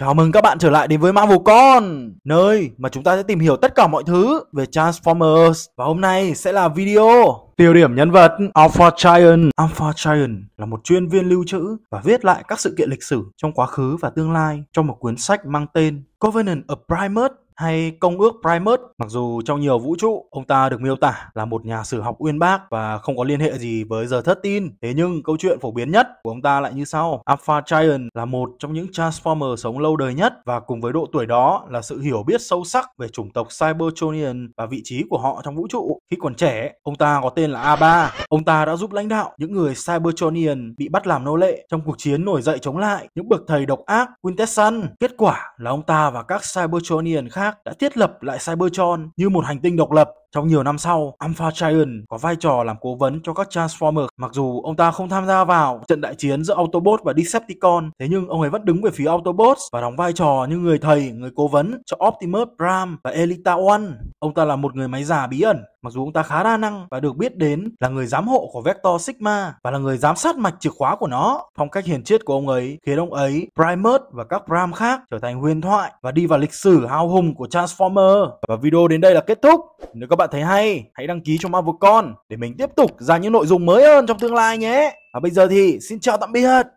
Chào mừng các bạn trở lại đến với Marvel Con, nơi mà chúng ta sẽ tìm hiểu tất cả mọi thứ về Transformers. Và hôm nay sẽ là video tiêu điểm nhân vật Alpha Giant. Alpha Giant là một chuyên viên lưu trữ và viết lại các sự kiện lịch sử trong quá khứ và tương lai trong một cuốn sách mang tên Covenant of Primus hay công ước Primus. Mặc dù trong nhiều vũ trụ, ông ta được miêu tả là một nhà sử học uyên bác và không có liên hệ gì với giờ thất tin. Thế nhưng câu chuyện phổ biến nhất của ông ta lại như sau. Alpha Giant là một trong những Transformer sống lâu đời nhất và cùng với độ tuổi đó là sự hiểu biết sâu sắc về chủng tộc Cybertronian và vị trí của họ trong vũ trụ. Khi còn trẻ, ông ta có tên là A3 Ông ta đã giúp lãnh đạo những người Cybertronian bị bắt làm nô lệ trong cuộc chiến nổi dậy chống lại những bậc thầy độc ác Quintesson. Kết quả là ông ta và các Cybertronian khác đã thiết lập lại Cybertron như một hành tinh độc lập trong nhiều năm sau, Alpha Giant có vai trò làm cố vấn cho các Transformers. Mặc dù ông ta không tham gia vào trận đại chiến giữa Autobot và Decepticon, thế nhưng ông ấy vẫn đứng về phía Autobots và đóng vai trò như người thầy, người cố vấn cho Optimus Prime và Elita One. Ông ta là một người máy già bí ẩn, mặc dù ông ta khá đa năng và được biết đến là người giám hộ của Vector Sigma và là người giám sát mạch chìa khóa của nó. Phong cách hiền triết của ông ấy khiến ông ấy, Primus và các Prime khác trở thành huyền thoại và đi vào lịch sử hào hùng của Transformer. Và video đến đây là kết thúc. Nếu các bạn thấy hay, hãy đăng ký cho Marvel Con để mình tiếp tục ra những nội dung mới hơn trong tương lai nhé. Và bây giờ thì xin chào tạm biệt.